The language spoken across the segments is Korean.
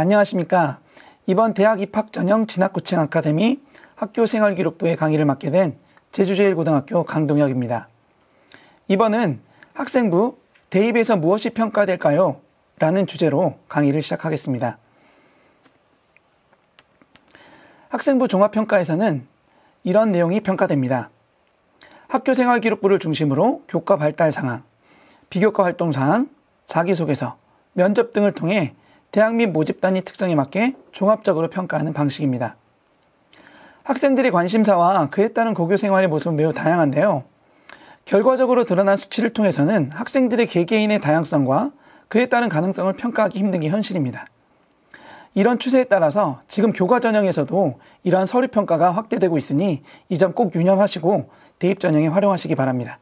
안녕하십니까. 이번 대학 입학 전형 진학구칭 아카데미 학교생활기록부의 강의를 맡게 된 제주제일고등학교 강동혁입니다. 이번은 학생부 대입에서 무엇이 평가될까요? 라는 주제로 강의를 시작하겠습니다. 학생부 종합평가에서는 이런 내용이 평가됩니다. 학교생활기록부를 중심으로 교과 발달 상황, 비교과 활동 상항 자기소개서, 면접 등을 통해 대학 및 모집 단위 특성에 맞게 종합적으로 평가하는 방식입니다. 학생들의 관심사와 그에 따른 고교 생활의 모습은 매우 다양한데요. 결과적으로 드러난 수치를 통해서는 학생들의 개개인의 다양성과 그에 따른 가능성을 평가하기 힘든 게 현실입니다. 이런 추세에 따라서 지금 교과 전형에서도 이러한 서류 평가가 확대되고 있으니 이 점 꼭 유념하시고 대입 전형에 활용하시기 바랍니다.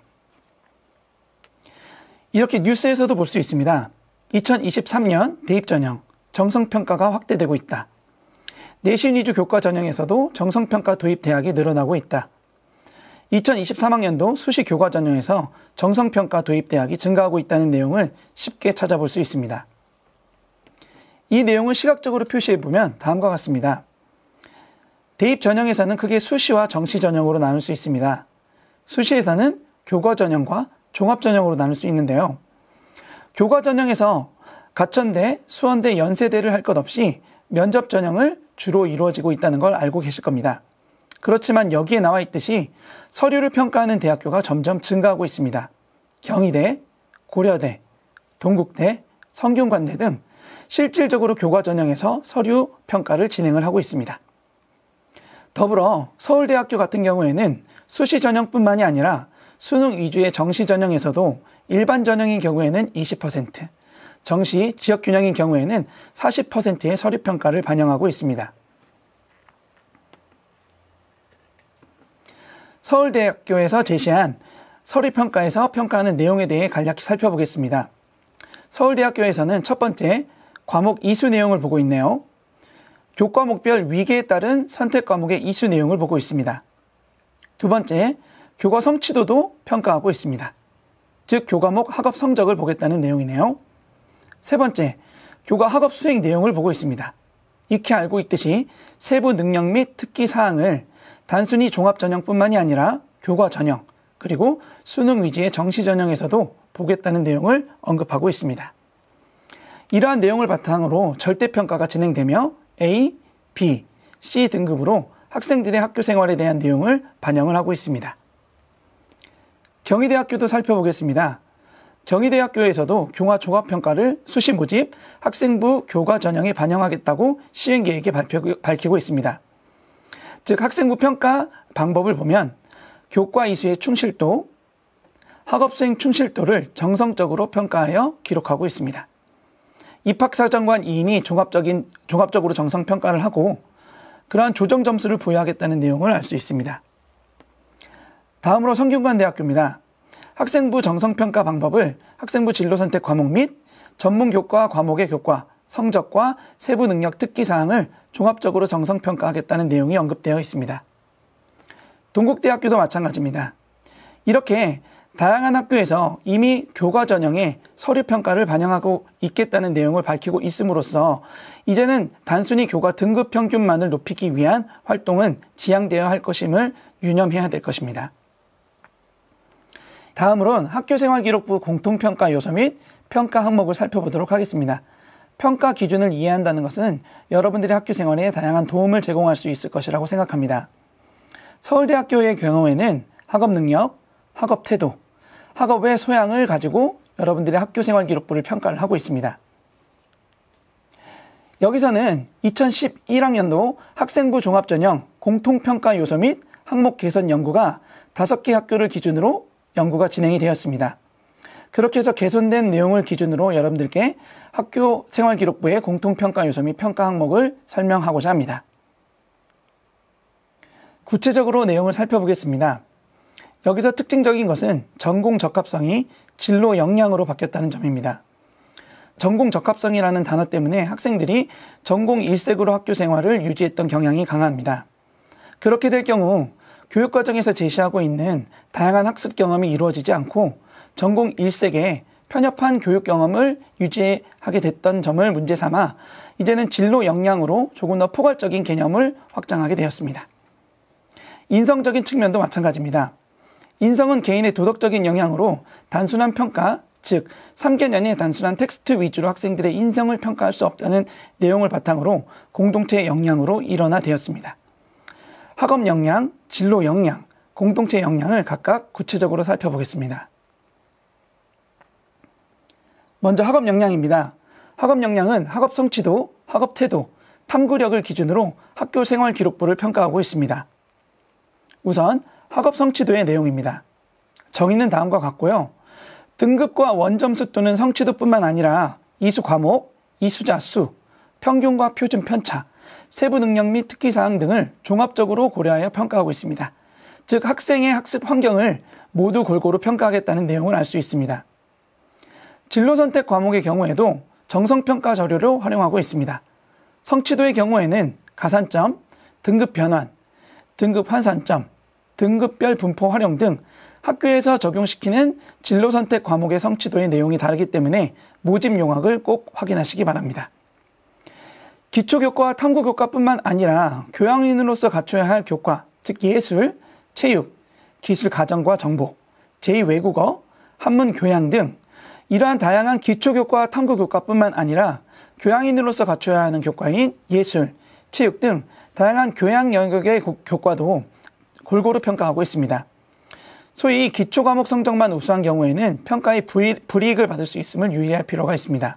이렇게 뉴스에서도 볼 수 있습니다. 2023년 대입 전형 정성평가가 확대되고 있다. 내신 위주 교과 전형에서도 정성평가 도입 대학이 늘어나고 있다. 2023학년도 수시 교과 전형에서 정성평가 도입 대학이 증가하고 있다는 내용을 쉽게 찾아볼 수 있습니다. 이 내용을 시각적으로 표시해 보면 다음과 같습니다. 대입 전형에서는 크게 수시와 정시 전형으로 나눌 수 있습니다. 수시에서는 교과 전형과 종합 전형으로 나눌 수 있는데요. 교과 전형에서 가천대, 수원대, 연세대를 할 것 없이 면접 전형을 주로 이루어지고 있다는 걸 알고 계실 겁니다. 그렇지만 여기에 나와 있듯이 서류를 평가하는 대학교가 점점 증가하고 있습니다. 경희대, 고려대, 동국대, 성균관대 등 실질적으로 교과 전형에서 서류 평가를 진행을 하고 있습니다. 더불어 서울대학교 같은 경우에는 수시 전형뿐만이 아니라 수능 위주의 정시 전형에서도 일반 전형인 경우에는 20%, 정시 지역 균형인 경우에는 40%의 서류 평가를 반영하고 있습니다. 서울대학교에서 제시한 서류 평가에서 평가하는 내용에 대해 간략히 살펴보겠습니다. 서울대학교에서는 첫 번째 과목 이수 내용을 보고 있네요. 교과목별 위계에 따른 선택 과목의 이수 내용을 보고 있습니다. 두 번째, 교과 성취도도 평가하고 있습니다. 즉 교과목 학업 성적을 보겠다는 내용이네요. 세 번째, 교과 학업 수행 내용을 보고 있습니다. 익히 알고 있듯이 세부 능력 및 특기 사항을 단순히 종합 전형뿐만이 아니라 교과 전형, 그리고 수능 위주의 정시 전형에서도 보겠다는 내용을 언급하고 있습니다. 이러한 내용을 바탕으로 절대평가가 진행되며 A, B, C 등급으로 학생들의 학교 생활에 대한 내용을 반영을 하고 있습니다. 경희대학교도 살펴보겠습니다. 경희대학교에서도 교화 종합평가를 수시 모집, 학생부 교과 전형에 반영하겠다고 시행 계획에 밝히고 있습니다. 즉 학생부 평가 방법을 보면 교과 이수의 충실도, 학업수행 충실도를 정성적으로 평가하여 기록하고 있습니다. 입학사정관 2인이 종합적인, 종합적으로 정성평가를 하고 그러한 조정 점수를 부여하겠다는 내용을 알 수 있습니다. 다음으로 성균관대학교입니다. 학생부 정성평가 방법을 학생부 진로선택 과목 및 전문 교과 과목의 교과, 성적과 세부 능력 특기 사항을 종합적으로 정성평가하겠다는 내용이 언급되어 있습니다. 동국대학교도 마찬가지입니다. 이렇게 다양한 학교에서 이미 교과 전형에 서류 평가를 반영하고 있겠다는 내용을 밝히고 있음으로써 이제는 단순히 교과 등급 평균만을 높이기 위한 활동은 지양되어야 할 것임을 유념해야 될 것입니다. 다음으론 학교생활기록부 공통평가 요소 및 평가 항목을 살펴보도록 하겠습니다. 평가 기준을 이해한다는 것은 여러분들의 학교 생활에 다양한 도움을 제공할 수 있을 것이라고 생각합니다. 서울대학교의 경우에는 학업 능력, 학업 태도, 학업 의 소양을 가지고 여러분들의 학교 생활 기록부를 평가를 하고 있습니다. 여기서는 2011학년도 학생부 종합전형 공통평가 요소 및 항목 개선 연구가 5개 학교를 기준으로 연구가 진행이 되었습니다. 그렇게 해서 개선된 내용을 기준으로 여러분들께 학교 생활기록부의 공통평가 요소 및 평가 항목을 설명하고자 합니다. 구체적으로 내용을 살펴보겠습니다. 여기서 특징적인 것은 전공 적합성이 진로 역량으로 바뀌었다는 점입니다. 전공 적합성이라는 단어 때문에 학생들이 전공 일색으로 학교 생활을 유지했던 경향이 강합니다. 그렇게 될 경우 교육과정에서 제시하고 있는 다양한 학습 경험이 이루어지지 않고 전공 1세계에 편협한 교육 경험을 유지하게 됐던 점을 문제 삼아 이제는 진로 역량으로 조금 더 포괄적인 개념을 확장하게 되었습니다. 인성적인 측면도 마찬가지입니다. 인성은 개인의 도덕적인 영향으로 단순한 평가, 즉 3개년의 단순한 텍스트 위주로 학생들의 인성을 평가할 수 없다는 내용을 바탕으로 공동체의 역량으로 일어나 되었습니다. 학업 역량, 진로 역량, 공동체 역량을 각각 구체적으로 살펴보겠습니다. 먼저 학업 역량입니다. 학업 역량은 학업 성취도, 학업 태도, 탐구력을 기준으로 학교 생활 기록부를 평가하고 있습니다. 우선 학업 성취도의 내용입니다. 정의는 다음과 같고요. 등급과 원점수 또는 성취도뿐만 아니라 이수 과목, 이수자 수, 평균과 표준 편차, 세부 능력 및 특기사항 등을 종합적으로 고려하여 평가하고 있습니다. 즉 학생의 학습 환경을 모두 골고루 평가하겠다는 내용을 알 수 있습니다. 진로 선택 과목의 경우에도 정성평가 자료를 활용하고 있습니다. 성취도의 경우에는 가산점, 등급 변환, 등급 환산점, 등급별 분포 활용 등 학교에서 적용시키는 진로 선택 과목의 성취도의 내용이 다르기 때문에 모집 용학을 꼭 확인하시기 바랍니다. 기초 교과와 탐구 교과뿐만 아니라 교양인으로서 갖춰야 할 교과, 즉 예술, 체육, 기술 가정과 정보, 제2외국어, 한문 교양 등 이러한 다양한 기초 교과와 탐구 교과뿐만 아니라 교양인으로서 갖춰야 하는 교과인 예술, 체육 등 다양한 교양 영역의 교과도 골고루 평가하고 있습니다. 소위 기초 과목 성적만 우수한 경우에는 평가의 불이익을 받을 수 있음을 유의할 필요가 있습니다.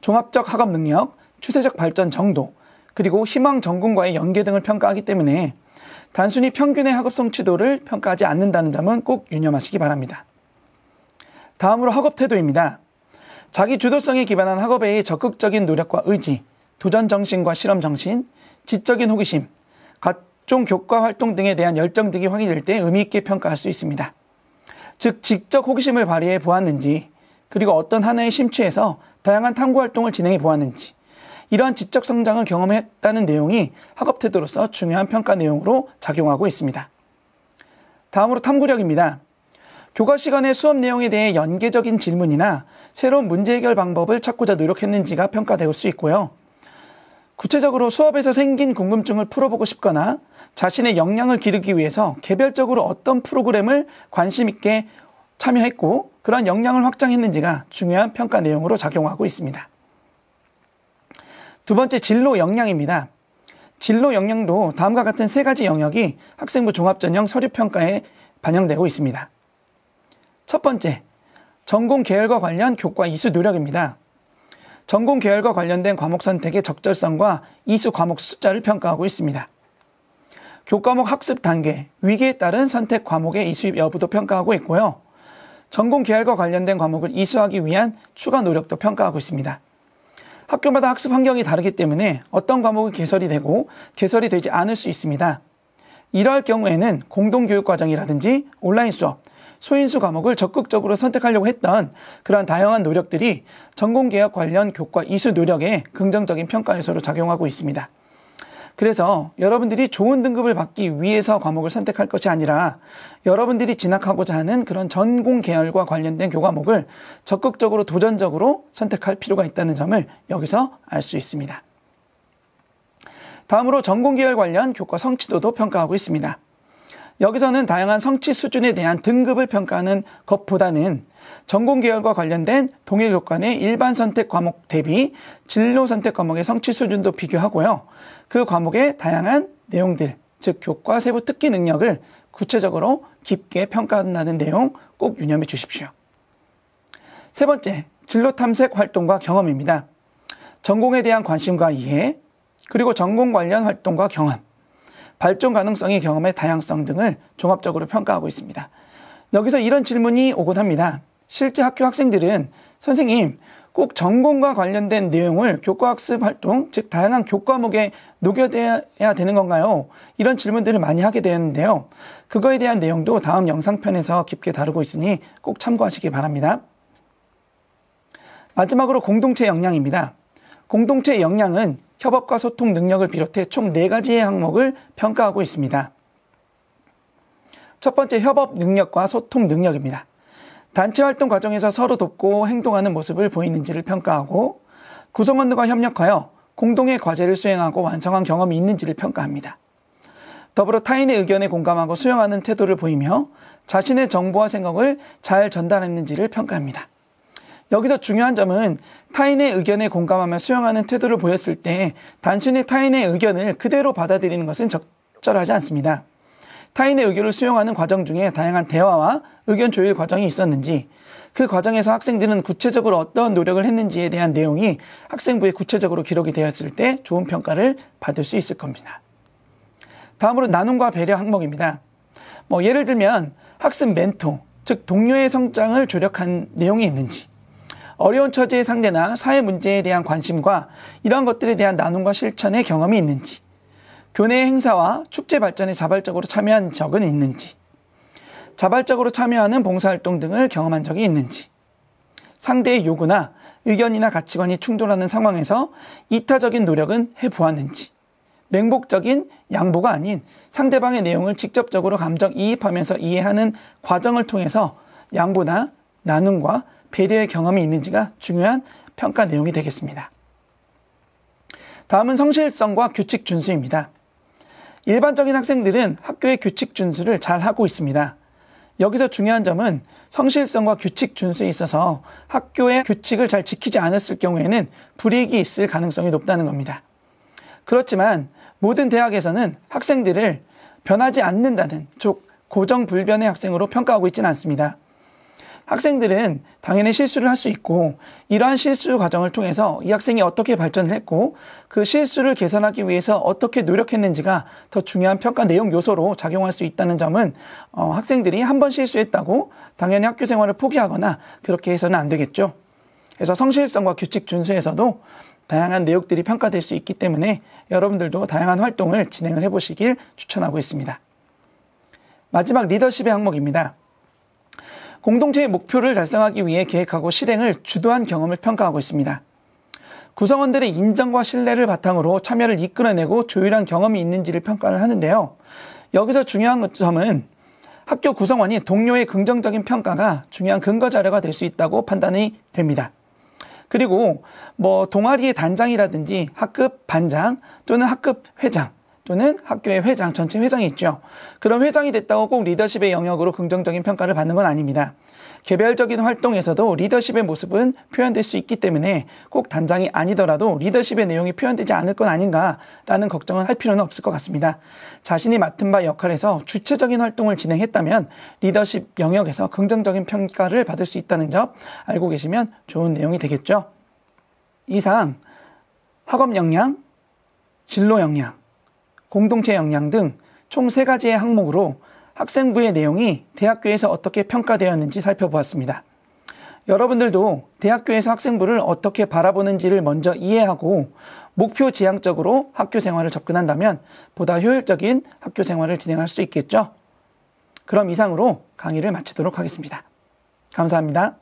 종합적 학업 능력, 추세적 발전 정도, 그리고 희망 전공과의 연계 등을 평가하기 때문에 단순히 평균의 학업 성취도를 평가하지 않는다는 점은 꼭 유념하시기 바랍니다. 다음으로 학업 태도입니다. 자기 주도성에 기반한 학업의 에 적극적인 노력과 의지, 도전 정신과 실험 정신, 지적인 호기심, 각종 교과 활동 등에 대한 열정 등이 확인될 때 의미 있게 평가할 수 있습니다. 즉, 직접 호기심을 발휘해 보았는지, 그리고 어떤 하나에 심취해서 다양한 탐구 활동을 진행해 보았는지, 이러한 지적 성장을 경험했다는 내용이 학업 태도로서 중요한 평가 내용으로 작용하고 있습니다. 다음으로 탐구력입니다. 교과 시간의 수업 내용에 대해 연계적인 질문이나 새로운 문제 해결 방법을 찾고자 노력했는지가 평가될 수 있고요. 구체적으로 수업에서 생긴 궁금증을 풀어보고 싶거나 자신의 역량을 기르기 위해서 개별적으로 어떤 프로그램을 관심 있게 참여했고 그러한 역량을 확장했는지가 중요한 평가 내용으로 작용하고 있습니다. 두 번째 진로 역량입니다. 진로 역량도 다음과 같은 세 가지 영역이 학생부 종합전형 서류평가에 반영되고 있습니다. 첫 번째, 전공 계열과 관련 교과 이수 노력입니다. 전공 계열과 관련된 과목 선택의 적절성과 이수 과목 숫자를 평가하고 있습니다. 교과목 학습 단계, 위기에 따른 선택 과목의 이수 여부도 평가하고 있고요. 전공 계열과 관련된 과목을 이수하기 위한 추가 노력도 평가하고 있습니다. 학교마다 학습 환경이 다르기 때문에 어떤 과목은 개설이 되고 개설이 되지 않을 수 있습니다. 이럴 경우에는 공동교육 과정이라든지 온라인 수업, 소인수 과목을 적극적으로 선택하려고 했던 그런 다양한 노력들이 전공개혁 관련 교과 이수 노력에 긍정적인 평가 요소로 작용하고 있습니다. 그래서 여러분들이 좋은 등급을 받기 위해서 과목을 선택할 것이 아니라 여러분들이 진학하고자 하는 그런 전공 계열과 관련된 교과목을 적극적으로 도전적으로 선택할 필요가 있다는 점을 여기서 알 수 있습니다. 다음으로 전공 계열 관련 교과 성취도도 평가하고 있습니다. 여기서는 다양한 성취 수준에 대한 등급을 평가하는 것보다는 전공 계열과 관련된 동일 교과의 일반 선택 과목 대비 진로 선택 과목의 성취 수준도 비교하고요. 그 과목의 다양한 내용들, 즉 교과 세부 특기 능력을 구체적으로 깊게 평가한다는 내용 꼭 유념해 주십시오. 세 번째, 진로 탐색 활동과 경험입니다. 전공에 대한 관심과 이해, 그리고 전공 관련 활동과 경험, 발전 가능성의 경험의 다양성 등을 종합적으로 평가하고 있습니다. 여기서 이런 질문이 오곤 합니다. 실제 학교 학생들은 선생님 꼭 전공과 관련된 내용을 교과학습 활동, 즉 다양한 교과목에 녹여야 되는 건가요? 이런 질문들을 많이 하게 되는데요. 그거에 대한 내용도 다음 영상편에서 깊게 다루고 있으니 꼭 참고하시기 바랍니다. 마지막으로 공동체 역량입니다. 공동체 역량은 협업과 소통 능력을 비롯해 총 4가지의 항목을 평가하고 있습니다. 첫 번째 협업 능력과 소통 능력입니다. 단체 활동 과정에서 서로 돕고 행동하는 모습을 보이는지를 평가하고 구성원들과 협력하여 공동의 과제를 수행하고 완성한 경험이 있는지를 평가합니다. 더불어 타인의 의견에 공감하고 수용하는 태도를 보이며 자신의 정보와 생각을 잘 전달했는지를 평가합니다. 여기서 중요한 점은 타인의 의견에 공감하며 수용하는 태도를 보였을 때 단순히 타인의 의견을 그대로 받아들이는 것은 적절하지 않습니다. 타인의 의견을 수용하는 과정 중에 다양한 대화와 의견 조율 과정이 있었는지 그 과정에서 학생들은 구체적으로 어떤 노력을 했는지에 대한 내용이 학생부에 구체적으로 기록이 되었을 때 좋은 평가를 받을 수 있을 겁니다. 다음으로 나눔과 배려 항목입니다. 뭐 예를 들면 학습 멘토, 즉 동료의 성장을 조력한 내용이 있는지 어려운 처지의 상대나 사회 문제에 대한 관심과 이러한 것들에 대한 나눔과 실천의 경험이 있는지, 교내 행사와 축제 발전에 자발적으로 참여한 적은 있는지, 자발적으로 참여하는 봉사활동 등을 경험한 적이 있는지, 상대의 요구나 의견이나 가치관이 충돌하는 상황에서 이타적인 노력은 해보았는지, 맹목적인 양보가 아닌 상대방의 내용을 직접적으로 감정 이입하면서 이해하는 과정을 통해서 양보나 나눔과 배려의 경험이 있는지가 중요한 평가 내용이 되겠습니다. 다음은 성실성과 규칙 준수입니다. 일반적인 학생들은 학교의 규칙 준수를 잘 하고 있습니다. 여기서 중요한 점은 성실성과 규칙 준수에 있어서 학교의 규칙을 잘 지키지 않았을 경우에는 불이익이 있을 가능성이 높다는 겁니다. 그렇지만 모든 대학에서는 학생들을 변하지 않는다는, 즉, 고정불변의 학생으로 평가하고 있지는 않습니다. 학생들은 당연히 실수를 할 수 있고 이러한 실수 과정을 통해서 이 학생이 어떻게 발전을 했고 그 실수를 개선하기 위해서 어떻게 노력했는지가 더 중요한 평가 내용 요소로 작용할 수 있다는 점은 어, 학생들이 한번 실수했다고 당연히 학교 생활을 포기하거나 그렇게 해서는 안 되겠죠. 그래서 성실성과 규칙 준수에서도 다양한 내용들이 평가될 수 있기 때문에 여러분들도 다양한 활동을 진행을 해보시길 추천하고 있습니다. 마지막 리더십의 항목입니다. 공동체의 목표를 달성하기 위해 계획하고 실행을 주도한 경험을 평가하고 있습니다. 구성원들의 인정과 신뢰를 바탕으로 참여를 이끌어내고 조율한 경험이 있는지를 평가를 하는데요. 여기서 중요한 점은 학교 구성원이 동료의 긍정적인 평가가 중요한 근거 자료가 될 수 있다고 판단이 됩니다. 그리고 뭐 동아리의 단장이라든지 학급 반장 또는 학급 회장 또는 학교의 회장, 전체 회장이 있죠. 그런 회장이 됐다고 꼭 리더십의 영역으로 긍정적인 평가를 받는 건 아닙니다. 개별적인 활동에서도 리더십의 모습은 표현될 수 있기 때문에 꼭 단장이 아니더라도 리더십의 내용이 표현되지 않을 건 아닌가라는 걱정을할 필요는 없을 것 같습니다. 자신이 맡은 바 역할에서 주체적인 활동을 진행했다면 리더십 영역에서 긍정적인 평가를 받을 수 있다는 점 알고 계시면 좋은 내용이 되겠죠. 이상 학업 역량, 진로 역량, 공동체 역량 등 총 세가지의 항목으로 학생부의 내용이 대학교에서 어떻게 평가되었는지 살펴보았습니다. 여러분들도 대학교에서 학생부를 어떻게 바라보는지를 먼저 이해하고 목표 지향적으로 학교 생활을 접근한다면 보다 효율적인 학교 생활을 진행할 수 있겠죠? 그럼 이상으로 강의를 마치도록 하겠습니다. 감사합니다.